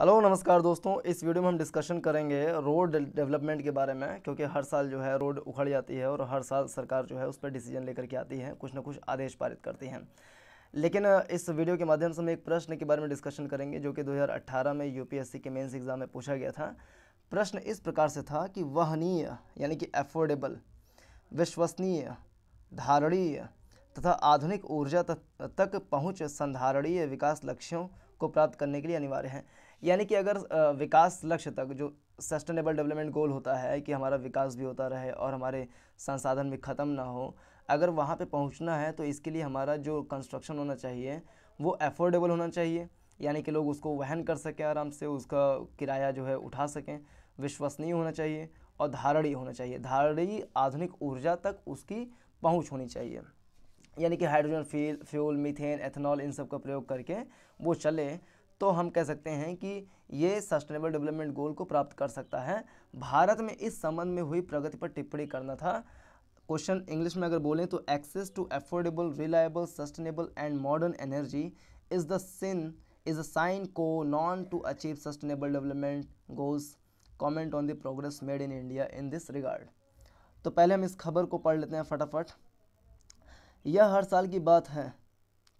hello नमस्कार दोस्तों इस वीडियो में हम डिस्कशन करेंगे रोड डेवलपमेंट के बारे में क्योंकि हर साल जो है रोड उखड़ जाती है और हर साल सरकार जो है उस पर डिसीजन लेकर के आती है कुछ ना कुछ आदेश पारित करती हैं लेकिन इस वीडियो के माध्यम से हम एक प्रश्न के बारे में डिस्कशन करेंगे जो कि 2018 में यूपीएससी के मेंस एग्ज़ाम में पूछा गया था प्रश्न इस प्रकार से था कि वहनीय यानी कि एफोर्डेबल विश्वसनीय धारणीय तथा आधुनिक ऊर्जा तक पहुँच संधारणीय विकास लक्ष्यों को प्राप्त करने के लिए अनिवार्य है यानी कि अगर विकास लक्ष्य तक जो सस्टेनेबल डेवलपमेंट गोल होता है कि हमारा विकास भी होता रहे और हमारे संसाधन भी ख़त्म ना हो अगर वहाँ पे पहुँचना है तो इसके लिए हमारा जो कंस्ट्रक्शन होना चाहिए वो एफोर्डेबल होना चाहिए यानी कि लोग उसको वहन कर सकें आराम से उसका किराया जो है उठा सकें विश्वसनीय होना चाहिए और धारणीय होना चाहिए धारणीय आधुनिक ऊर्जा तक उसकी पहुँच होनी चाहिए यानी कि hydrogen fuel fuel methane ethanol इन सब का प्रयोग करके वो चले तो हम कह सकते हैं कि ये सस्टेनेबल डेवलपमेंट गोल को प्राप्त कर सकता है भारत में इस संबंध में हुई प्रगति पर टिप्पणी करना था क्वेश्चन इंग्लिश में अगर बोलें तो access to affordable reliable sustainable and modern energy is the sine is a sine qua non to achieve sustainable development goals comment on the progress made in India in this regard तो पहले हम इस खबर को पढ़ लेते हैं फटाफट यह हर साल की बात है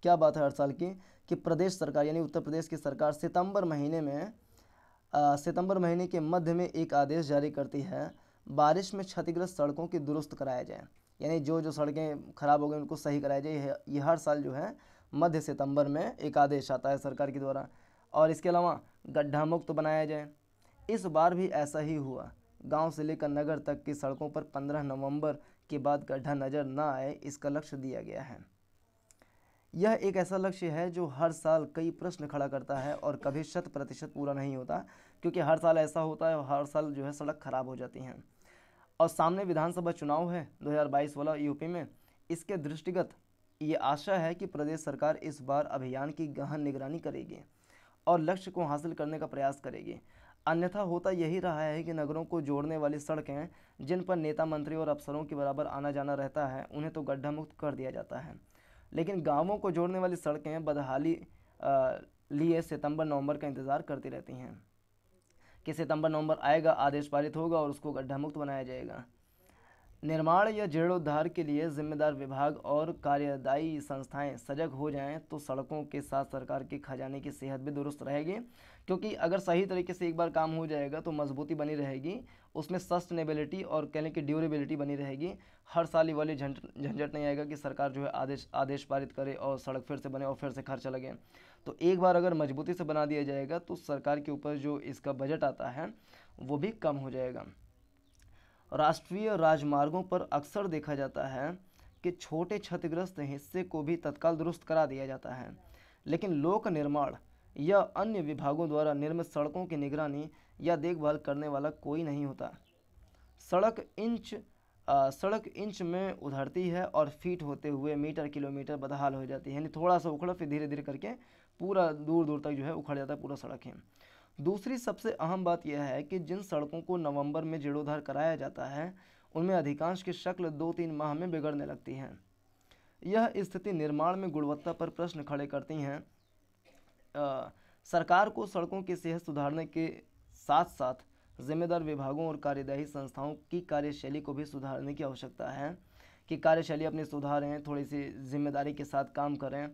क्या बात है हर साल की कि प्रदेश सरकार यानी उत्तर प्रदेश की सरकार सितंबर महीने में सितंबर महीने के मध्य में एक आदेश जारी करती है बारिश में क्षतिग्रस्त सड़कों की दुरुस्त कराया जाए यानी जो जो सड़कें खराब हो गई उनको सही कराया जाए ये हर साल जो है मध्य सितंबर में एक आदेश आता है सरकार के द्वारा और इसके अलावा गड्ढा मुक्त बनाया जाए इस बार भी ऐसा ही हुआ गांव से लेकर नगर तक की सड़कों पर 15 नवंबर के बाद गड्ढा नज़र ना आए इसका लक्ष्य दिया गया है यह एक ऐसा लक्ष्य है जो हर साल कई प्रश्न खड़ा करता है और कभी शत प्रतिशत पूरा नहीं होता क्योंकि हर साल ऐसा होता है और हर साल जो है सड़क खराब हो जाती हैं और सामने विधानसभा चुनाव है 2022 वाला यूपी में इसके दृष्टिगत ये आशा है कि प्रदेश सरकार इस बार अभियान की गहन निगरानी करेगी और लक्ष्य को हासिल करने का प्रयास करेगी अन्यथा होता यही रहा है कि नगरों को जोड़ने वाली सड़कें जिन पर नेता मंत्री और अफसरों के बराबर आना जाना रहता है उन्हें तो गड्ढा मुक्त कर दिया जाता है लेकिन गाँवों को जोड़ने वाली सड़कें बदहाली लिए सितंबर नवंबर का इंतज़ार करती रहती हैं कि सितंबर नवंबर आएगा आदेश पारित होगा और उसको गड्ढा मुक्त बनाया जाएगा निर्माण या जीर्णोद्धार के लिए जिम्मेदार विभाग और कार्यदायी संस्थाएं सजग हो जाएं तो सड़कों के साथ सरकार के खजाने की सेहत भी दुरुस्त रहेगी क्योंकि अगर सही तरीके से एक बार काम हो जाएगा तो मजबूती बनी रहेगी उसमें सस्टेनेबिलिटी और कहने की ड्यूरेबिलिटी बनी रहेगी हर साल ये वाले झंझट नहीं आएगा कि सरकार जो है आदेश आदेश पारित करे और सड़क फिर से बने और फिर से खर्चा लगे तो एक बार अगर मजबूती से बना दिया जाएगा तो सरकार के ऊपर जो इसका बजट आता है वो भी कम हो जाएगा राष्ट्रीय राजमार्गों पर अक्सर देखा जाता है कि छोटे क्षतिग्रस्त हिस्से को भी तत्काल दुरुस्त करा दिया जाता है लेकिन लोक निर्माण या अन्य विभागों द्वारा निर्मित सड़कों की निगरानी या देखभाल करने वाला कोई नहीं होता सड़क इंच आ, सड़क इंच में उधरती है और फीट होते हुए मीटर किलोमीटर बदहाल हो जाती है यानी थोड़ा सा उखड़ा फिर धीरे धीरे करके पूरा दूर दूर तक जो है उखड़ जाता है पूरा सड़क है दूसरी सबसे अहम बात यह है कि जिन सड़कों को नवंबर में जीर्णोद्धार कराया जाता है उनमें अधिकांश की शक्ल दो तीन माह में बिगड़ने लगती हैं यह स्थिति निर्माण में गुणवत्ता पर प्रश्न खड़े करती हैं सरकार को सड़कों की सेहत सुधारने के साथ साथ जिम्मेदार विभागों और कार्यदायी संस्थाओं की कार्यशैली को भी सुधारने की आवश्यकता है कि कार्यशैली अपनी सुधारें थोड़ी सी जिम्मेदारी के साथ काम करें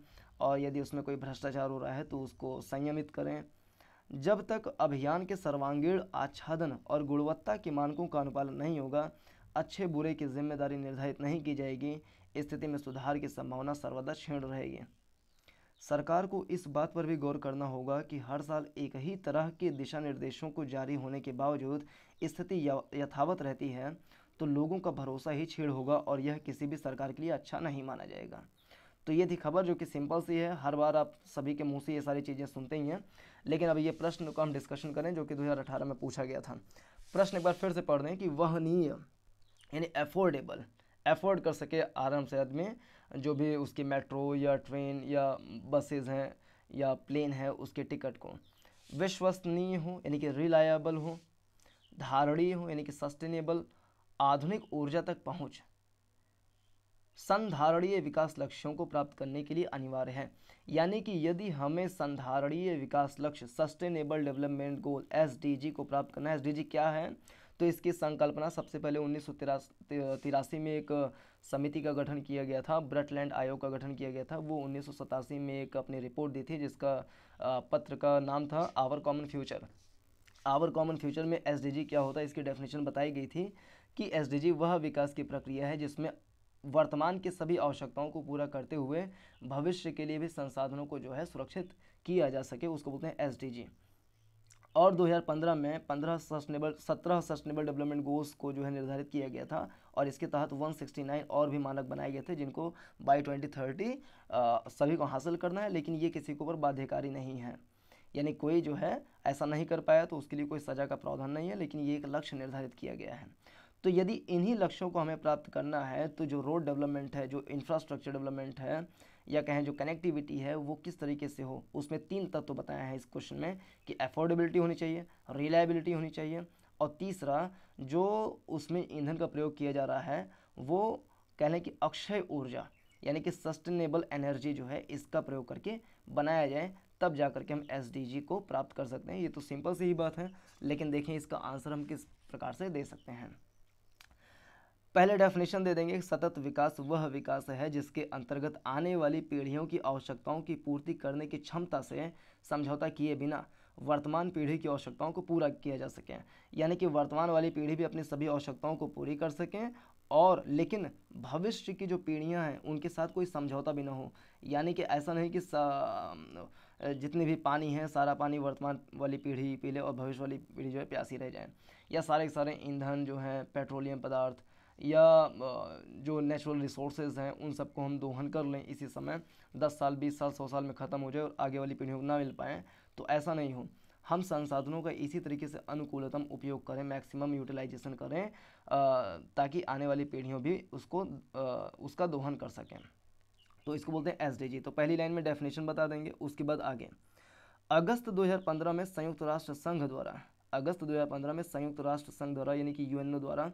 और यदि उसमें कोई भ्रष्टाचार हो रहा है तो उसको संयमित करें जब तक अभियान के सर्वांगीण आच्छादन और गुणवत्ता के मानकों का अनुपालन नहीं होगा अच्छे बुरे की जिम्मेदारी निर्धारित नहीं की जाएगी स्थिति में सुधार की संभावना सर्वदा क्षीण रहेगी सरकार को इस बात पर भी गौर करना होगा कि हर साल एक ही तरह के दिशा निर्देशों को जारी होने के बावजूद स्थिति यथावत रहती है तो लोगों का भरोसा ही छेड़ होगा और यह किसी भी सरकार के लिए अच्छा नहीं माना जाएगा तो ये थी खबर जो कि सिंपल सी है हर बार आप सभी के मुंह से ये सारी चीज़ें सुनते ही हैं लेकिन अब ये प्रश्न को हम डिस्कशन करें जो कि 2018 में पूछा गया था प्रश्न एक बार फिर से पढ़ दें कि वहनीय यानी एफोर्डेबल एफोर्ड कर सके आराम से आदमी जो भी उसकी मेट्रो या ट्रेन या बसेज़ हैं या प्लेन है उसके टिकट को विश्वसनीय हो यानी कि रिलायबल हो धारणीय हो यानी कि सस्टेनेबल आधुनिक ऊर्जा तक पहुँच संधारणीय विकास लक्ष्यों को प्राप्त करने के लिए अनिवार्य है यानी कि यदि हमें संधारणीय विकास लक्ष्य सस्टेनेबल डेवलपमेंट गोल एस को प्राप्त करना है एस क्या है तो इसकी संकल्पना सबसे पहले उन्नीस तिरासी में एक समिति का गठन किया गया था ब्रटलैंड आयोग का गठन किया गया था वो उन्नीस में एक अपनी रिपोर्ट दी थी जिसका पत्र का नाम था our common future our common future में एस क्या होता है इसकी डेफिनेशन बताई गई थी कि एस वह विकास की प्रक्रिया है जिसमें वर्तमान की सभी आवश्यकताओं को पूरा करते हुए भविष्य के लिए भी संसाधनों को जो है सुरक्षित किया जा सके उसको बोलते हैं एस और 2015 में 15 सस्टेनेबल 17 सस्टेनेबल डेवलपमेंट गोल्स को जो है निर्धारित किया गया था और इसके तहत 169 और भी मानक बनाए गए थे जिनको बाई 2030 सभी को हासिल करना है लेकिन ये किसी के ऊपर बाध्यकारी नहीं है यानी कोई जो है ऐसा नहीं कर पाया तो उसके लिए कोई सज़ा का प्रावधान नहीं है लेकिन ये एक लक्ष्य निर्धारित किया गया है तो यदि इन्हीं लक्ष्यों को हमें प्राप्त करना है तो जो रोड डेवलपमेंट है जो इंफ्रास्ट्रक्चर डेवलपमेंट है या कहें जो कनेक्टिविटी है वो किस तरीके से हो उसमें तीन तत्व तो बताए हैं इस क्वेश्चन में कि अफोर्डेबिलिटी होनी चाहिए रिलायबिलिटी होनी चाहिए और तीसरा जो उसमें ईंधन का प्रयोग किया जा रहा है वो कह लें कि अक्षय ऊर्जा यानी कि सस्टेनेबल एनर्जी जो है इसका प्रयोग करके बनाया जाए तब जा करके हम एस को प्राप्त कर सकते हैं ये तो सिंपल सी ही बात है लेकिन देखें इसका आंसर हम किस प्रकार से दे सकते हैं पहले डेफिनेशन दे देंगे सतत विकास वह विकास है जिसके अंतर्गत आने वाली पीढ़ियों की आवश्यकताओं की पूर्ति करने की क्षमता से समझौता किए बिना वर्तमान पीढ़ी की आवश्यकताओं को पूरा किया जा सके यानी कि वर्तमान वाली पीढ़ी भी अपनी सभी आवश्यकताओं को पूरी कर सकें और लेकिन भविष्य की जो पीढ़ियां हैं उनके साथ कोई समझौता भी ना हो यानी कि ऐसा नहीं कि जितने भी पानी है सारा पानी वर्तमान वाली पीढ़ी पी ले और भविष्य वाली पीढ़ी जो है प्यासी रह जाए या सारे के सारे ईंधन जो हैं पेट्रोलियम पदार्थ या जो नेचुरल रिसोर्सेज हैं उन सबको हम दोहन कर लें इसी समय दस साल बीस साल सौ साल में ख़त्म हो जाए और आगे वाली पीढ़ियों को ना मिल पाएँ तो ऐसा नहीं हो हम संसाधनों का इसी तरीके से अनुकूलतम उपयोग करें मैक्सिमम यूटिलाइजेशन करें ताकि आने वाली पीढ़ियों भी उसको उसका दोहन कर सकें तो इसको बोलते हैं एस तो पहली लाइन में डेफिनेशन बता देंगे उसके बाद आगे अगस्त 2015 में संयुक्त राष्ट्र संघ द्वारा अगस्त 2015 में संयुक्त राष्ट्र संघ द्वारा यानी कि यूएनओ द्वारा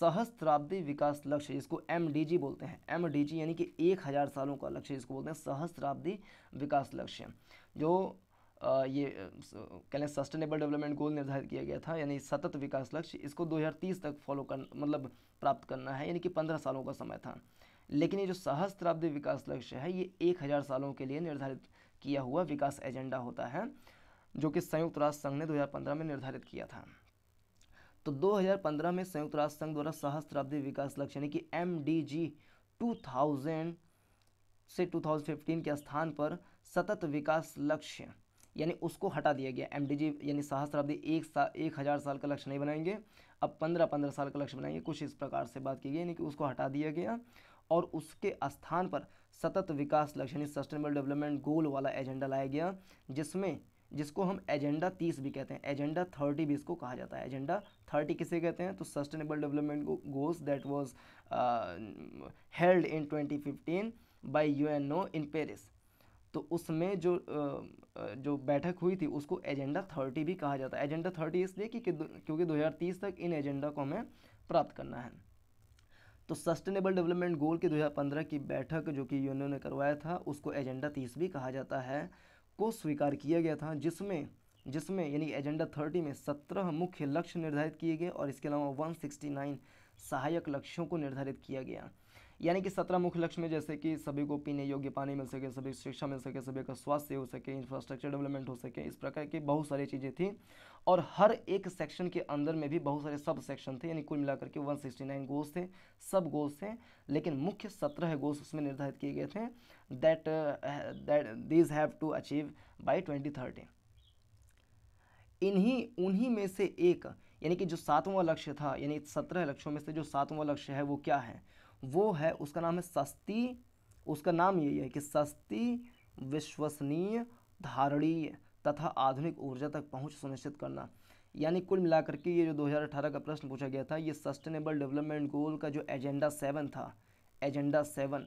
सहस्त्राब्दी विकास लक्ष्य जिसको एमडीजी बोलते हैं एमडीजी यानी कि एक हज़ार सालों का लक्ष्य जिसको बोलते हैं सहस्त्राब्दी विकास लक्ष्य जो आ, ये कह लें सस्टेनेबल डेवलपमेंट गोल निर्धारित किया गया था यानी सतत विकास लक्ष्य इसको दो तक फॉलो कर मतलब प्राप्त करना है यानी कि पंद्रह सालों का समय था लेकिन ये जो सहस्त्राब्दी विकास लक्ष्य है ये एक हज़ार सालों के लिए निर्धारित किया हुआ विकास एजेंडा होता है जो कि संयुक्त राष्ट्र संघ ने 2015 में निर्धारित किया था तो 2015 में संयुक्त राष्ट्र संघ द्वारा सहस्त्राब्दी विकास लक्ष्य यानी कि एम डी जी टू से 2015 के स्थान पर सतत विकास लक्ष्य यानी उसको हटा दिया गया एम यानी सहस्त्राब्दी एक सा एक हज़ार साल का लक्ष्य नहीं बनाएंगे अब पंद्रह पंद्रह साल का लक्ष्य बनाएंगे कुछ इस प्रकार से बात की गई यानी कि उसको हटा दिया गया और उसके स्थान पर सतत विकास लक्ष्य यानी सस्टेनेबल डेवलपमेंट गोल वाला एजेंडा लाया गया जिसमें जिसको हम एजेंडा तीस भी कहते हैं एजेंडा थर्टी भी इसको कहा जाता है एजेंडा थर्टी किसे कहते हैं तो sustainable development goals that was held in 2015 by UNO in Paris तो उसमें जो जो बैठक हुई थी उसको एजेंडा थर्टी भी कहा जाता है एजेंडा थर्टी इसलिए कि क्योंकि 2030 तक इन एजेंडा को हमें प्राप्त करना है तो सस्टेनेबल डेवलपमेंट गोल की 2015 की बैठक जो कि यूनियन ने करवाया था उसको एजेंडा तीस भी कहा जाता है को स्वीकार किया गया था जिसमें जिसमें यानी एजेंडा थर्टी में सत्रह मुख्य लक्ष्य निर्धारित किए गए और इसके अलावा वन सहायक लक्ष्यों को निर्धारित किया गया यानी कि सत्रह मुख्य लक्ष्य में जैसे कि सभी को पीने योग्य पानी मिल सके सभी शिक्षा मिल सके सभी का स्वास्थ्य हो सके इंफ्रास्ट्रक्चर डेवलपमेंट हो सके इस प्रकार की बहुत सारी चीज़ें थी और हर एक सेक्शन के अंदर में भी बहुत सारे सब सेक्शन थे यानी कुल मिलाकर के 169 गोल्स थे सब गोल्स थे लेकिन मुख्य सत्रह गोल्स उसमें निर्धारित किए गए थे that that these have to achieve by twenty thirty इन्हीं उन्हीं में से एक यानी कि जो सातवां लक्ष्य था यानी सत्रह लक्ष्यों में से जो सातवां लक्ष्य है वो क्या है वो है उसका नाम है सस्ती उसका नाम यही है कि सस्ती विश्वसनीय धारणीय तथा आधुनिक ऊर्जा तक पहुंच सुनिश्चित करना यानी कुल मिलाकर के ये जो 2018 का प्रश्न पूछा गया था ये सस्टेनेबल डेवलपमेंट गोल का जो एजेंडा सेवन था एजेंडा सेवन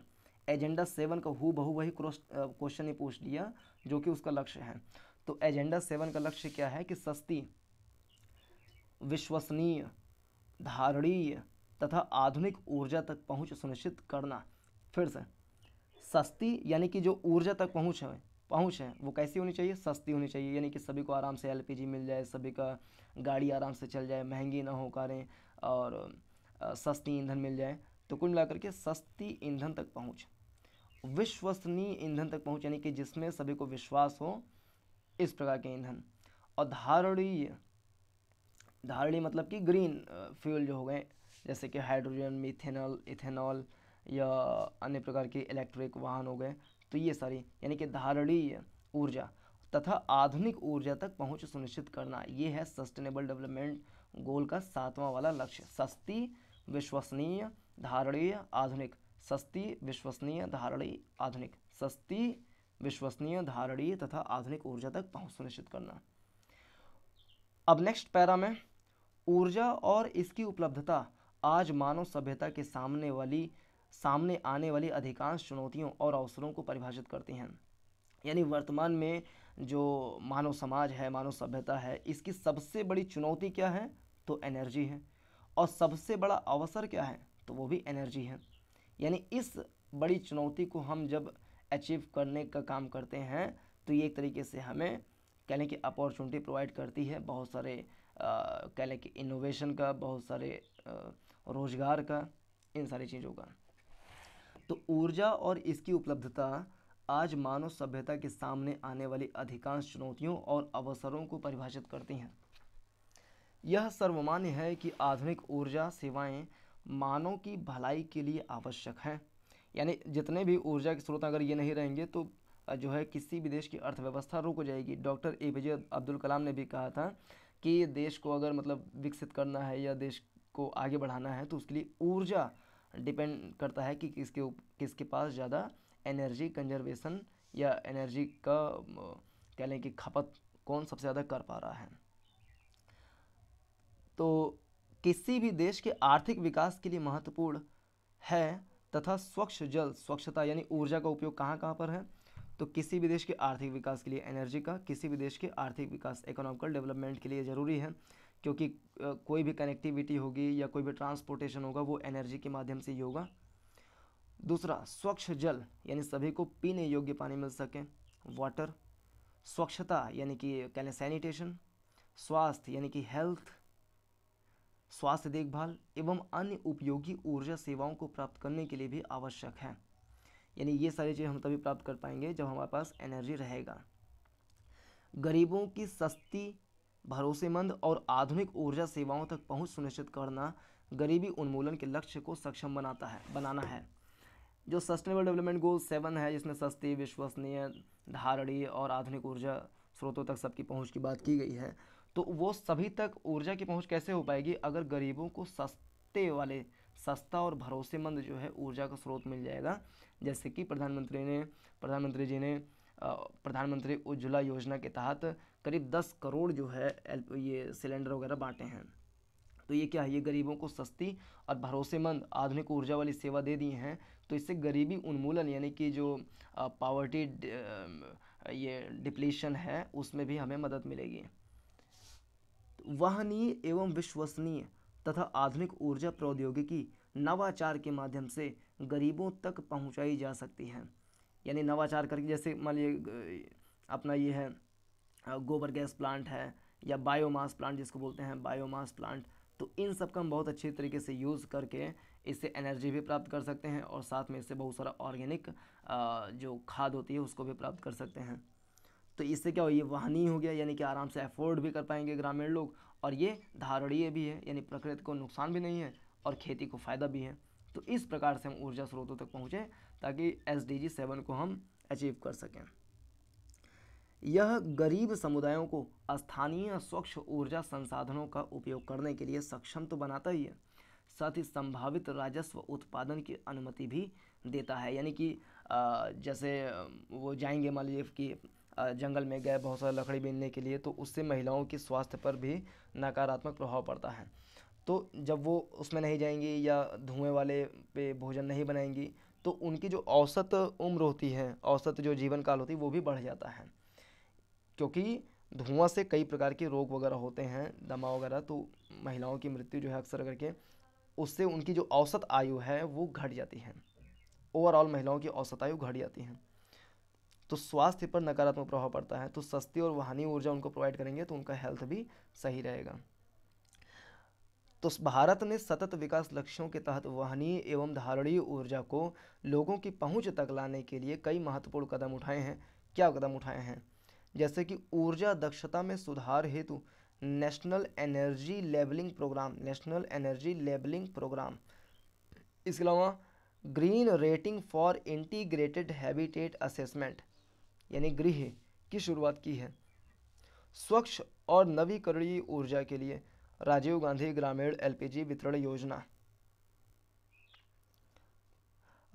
एजेंडा सेवन का हु बहु वही क्वेश्चन ही पूछ लिया जो कि उसका लक्ष्य है तो एजेंडा सेवन का लक्ष्य क्या है कि सस्ती विश्वसनीय धारणीय तथा आधुनिक ऊर्जा तक पहुंच सुनिश्चित करना फिर से सस्ती यानी कि जो ऊर्जा तक पहुंच है पहुंच है वो कैसी होनी चाहिए सस्ती होनी चाहिए यानी कि सभी को आराम से एल मिल जाए सभी का गाड़ी आराम से चल जाए महंगी ना हो कारें और सस्ती ईंधन मिल जाए तो कुल मिलाकर के सस्ती ईंधन तक पहुँच विश्वसनीय ईंधन तक पहुँच यानी कि जिसमें सभी को विश्वास हो इस प्रकार के ईंधन और धारणीय धारणी मतलब कि ग्रीन फ्यूल जो हो गए जैसे कि हाइड्रोजन मीथेनॉल इथेनॉल या अन्य प्रकार के इलेक्ट्रिक वाहन हो गए तो ये सारी यानी कि धारणीय ऊर्जा तथा आधुनिक ऊर्जा तक पहुंच सुनिश्चित करना ये है सस्टेनेबल डेवलपमेंट गोल का सातवां वाला लक्ष्य सस्ती विश्वसनीय धारणीय आधुनिक सस्ती विश्वसनीय धारणीय आधुनिक सस्ती विश्वसनीय धारणीय तथा आधुनिक ऊर्जा तक पहुंच सुनिश्चित करना अब नेक्स्ट पैरा में ऊर्जा और इसकी उपलब्धता आज मानव सभ्यता के सामने वाली सामने आने वाली अधिकांश चुनौतियों और अवसरों को परिभाषित करती हैं यानी वर्तमान में जो मानव समाज है मानव सभ्यता है इसकी सबसे बड़ी चुनौती क्या है तो एनर्जी है और सबसे बड़ा अवसर क्या है तो वो भी एनर्जी है यानी इस बड़ी चुनौती को हम जब अचीव करने का काम करते हैं तो ये एक तरीके से हमें कहने की अपॉर्चुनिटी प्रोवाइड करती है बहुत सारे कहने की इनोवेशन का बहुत सारे आ, रोजगार का इन सारी चीज़ों का तो ऊर्जा और इसकी उपलब्धता आज मानव सभ्यता के सामने आने वाली अधिकांश चुनौतियों और अवसरों को परिभाषित करती हैं यह सर्वमान्य है कि आधुनिक ऊर्जा सेवाएं मानव की भलाई के लिए आवश्यक हैं यानी जितने भी ऊर्जा के स्रोत अगर ये नहीं रहेंगे तो जो है किसी भी देश की अर्थव्यवस्था रुक जाएगी doctor A P J Abdul Kalam ने भी कहा था कि देश को अगर मतलब विकसित करना है या देश को आगे बढ़ाना है तो उसके लिए ऊर्जा डिपेंड करता है कि किसके किसके पास ज़्यादा एनर्जी कंजर्वेशन या एनर्जी का कह लें कि खपत कौन सबसे ज़्यादा कर पा रहा है तो किसी भी देश के आर्थिक विकास के लिए महत्वपूर्ण है तथा स्वच्छ जल स्वच्छता यानी ऊर्जा का उपयोग कहाँ कहाँ पर है तो किसी भी देश के आर्थिक विकास के लिए एनर्जी का किसी भी देश के आर्थिक विकास इकोनॉमिकल डेवलपमेंट के लिए ज़रूरी है क्योंकि कोई भी कनेक्टिविटी होगी या कोई भी ट्रांसपोर्टेशन होगा वो एनर्जी के माध्यम से ही होगा दूसरा स्वच्छ जल यानी सभी को पीने योग्य पानी मिल सके वाटर स्वच्छता यानी कि कहने सैनिटेशन स्वास्थ्य यानी कि हेल्थ स्वास्थ्य देखभाल एवं अन्य उपयोगी ऊर्जा सेवाओं को प्राप्त करने के लिए भी आवश्यक है यानी ये सारी चीज़ हम तभी प्राप्त कर पाएंगे जब हमारे पास एनर्जी रहेगा गरीबों की सस्ती भरोसेमंद और आधुनिक ऊर्जा सेवाओं तक पहुंच सुनिश्चित करना गरीबी उन्मूलन के लक्ष्य को सक्षम बनाता है बनाना है जो सस्टेनेबल डेवलपमेंट गोल सेवन है जिसमें सस्ती विश्वसनीय धारणीय और आधुनिक ऊर्जा स्रोतों तक सबकी पहुंच की बात की गई है तो वो सभी तक ऊर्जा की पहुंच कैसे हो पाएगी अगर गरीबों को सस्ते वाले सस्ता और भरोसेमंद जो है ऊर्जा का स्रोत मिल जाएगा जैसे कि प्रधानमंत्री ने प्रधानमंत्री जी ने प्रधानमंत्री उज्ज्वला योजना के तहत करीब दस करोड़ जो है ये सिलेंडर वगैरह बांटे हैं तो ये क्या है ये गरीबों को सस्ती और भरोसेमंद आधुनिक ऊर्जा वाली सेवा दे दी हैं तो इससे गरीबी उन्मूलन यानी कि जो पावर्टी ये डिप्लीशन है उसमें भी हमें मदद मिलेगी वहनीय एवं विश्वसनीय तथा आधुनिक ऊर्जा प्रौद्योगिकी नवाचार के माध्यम से गरीबों तक पहुंचाई जा सकती है यानी नवाचार करके जैसे मान लीजिए अपना ये है गोबर गैस प्लांट है या बायोमास प्लांट जिसको बोलते हैं बायोमास प्लांट तो इन सब का हम बहुत अच्छे तरीके से यूज़ करके इससे एनर्जी भी प्राप्त कर सकते हैं और साथ में इससे बहुत सारा ऑर्गेनिक जो खाद होती है उसको भी प्राप्त कर सकते हैं तो इससे क्या हो ये वाहनी हो गया यानी कि आराम से अफोर्ड भी कर पाएंगे ग्रामीण लोग और ये धारणीय भी है यानी प्रकृति को नुकसान भी नहीं है और खेती को फ़ायदा भी है तो इस प्रकार से हम ऊर्जा स्रोतों तक पहुँचें ताकि एस डी जी सेवन को हम अचीव कर सकें यह गरीब समुदायों को स्थानीय स्वच्छ ऊर्जा संसाधनों का उपयोग करने के लिए सक्षम तो बनाता ही है साथ ही संभावित राजस्व उत्पादन की अनुमति भी देता है यानी कि जैसे वो जाएंगे मान लीजिए कि जंगल में गए बहुत सारा लकड़ी बीनने के लिए तो उससे महिलाओं के स्वास्थ्य पर भी नकारात्मक प्रभाव पड़ता है तो जब वो उसमें नहीं जाएंगी या धुएँ वाले पे भोजन नहीं बनाएंगी तो उनकी जो औसत उम्र होती है औसत जो जीवन काल होती है वो भी बढ़ जाता है क्योंकि धुआं से कई प्रकार के रोग वगैरह होते हैं दमा वगैरह तो महिलाओं की मृत्यु जो है अक्सर करके उससे उनकी जो औसत आयु है वो घट जाती है ओवरऑल महिलाओं की औसत आयु घट जाती है तो स्वास्थ्य पर नकारात्मक प्रभाव पड़ता है तो सस्ती और वाहनी ऊर्जा उनको प्रोवाइड करेंगे तो उनका हेल्थ भी सही रहेगा तो भारत ने सतत विकास लक्ष्यों के तहत वहनीय एवं धारणीय ऊर्जा को लोगों की पहुंच तक लाने के लिए कई महत्वपूर्ण कदम उठाए हैं क्या कदम उठाए हैं जैसे कि ऊर्जा दक्षता में सुधार हेतु national energy labelling programme national energy labelling programme इसके अलावा green rating for integrated habitat assessment यानी गृह की शुरुआत की है स्वच्छ और नवीकरणीय ऊर्जा के लिए राजीव गांधी ग्रामीण एलपीजी वितरण योजना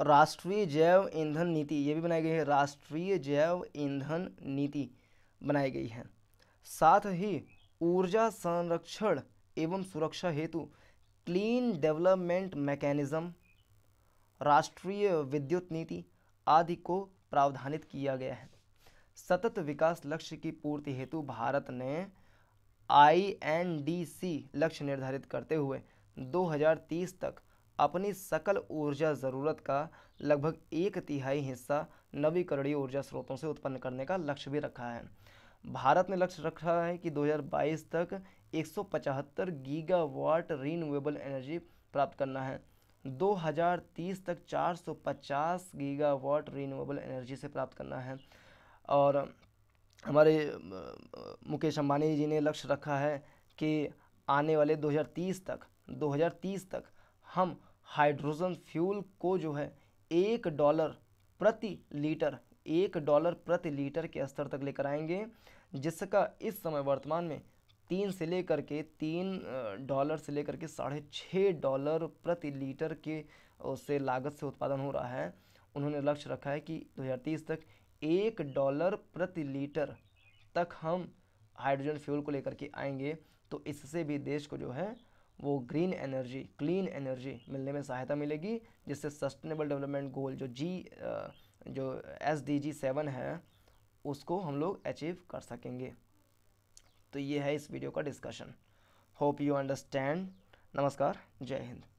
राष्ट्रीय जैव ईंधन नीति ये भी बनाई गई है राष्ट्रीय जैव ईंधन नीति बनाई गई है साथ ही ऊर्जा संरक्षण एवं सुरक्षा हेतु क्लीन डेवलपमेंट मैकेनिज्म राष्ट्रीय विद्युत नीति आदि को प्रावधानित किया गया है सतत विकास लक्ष्य की पूर्ति हेतु भारत ने आईएनडीसी लक्ष्य निर्धारित करते हुए 2030 तक अपनी सकल ऊर्जा ज़रूरत का लगभग एक तिहाई हिस्सा नवीकरणीय ऊर्जा स्रोतों से उत्पन्न करने का लक्ष्य भी रखा है भारत ने लक्ष्य रखा है कि 2022 तक 175 गीगावाट रिन्यूएबल एनर्जी प्राप्त करना है 2030 तक 450 गीगावाट रिन्यूएबल एनर्जी से प्राप्त करना है और हमारे मुकेश अम्बानी जी ने लक्ष्य रखा है कि आने वाले 2030 तक 2030 तक हम हाइड्रोजन फ्यूल को जो है एक डॉलर प्रति लीटर एक डॉलर प्रति लीटर के स्तर तक लेकर आएंगे जिसका इस समय वर्तमान में तीन से लेकर के तीन डॉलर से लेकर के साढ़े छः डॉलर प्रति लीटर के उससे लागत से उत्पादन हो रहा है उन्होंने लक्ष्य रखा है कि 2030 तक एक डॉलर प्रति लीटर तक हम हाइड्रोजन फ्यूल को लेकर के आएंगे तो इससे भी देश को जो है वो ग्रीन एनर्जी क्लीन एनर्जी मिलने में सहायता मिलेगी जिससे सस्टेनेबल डेवलपमेंट गोल जो जी जो एस डी जी सेवन है उसको हम लोग अचीव कर सकेंगे तो ये है इस वीडियो का डिस्कशन होप यू अंडरस्टैंड नमस्कार जय हिंद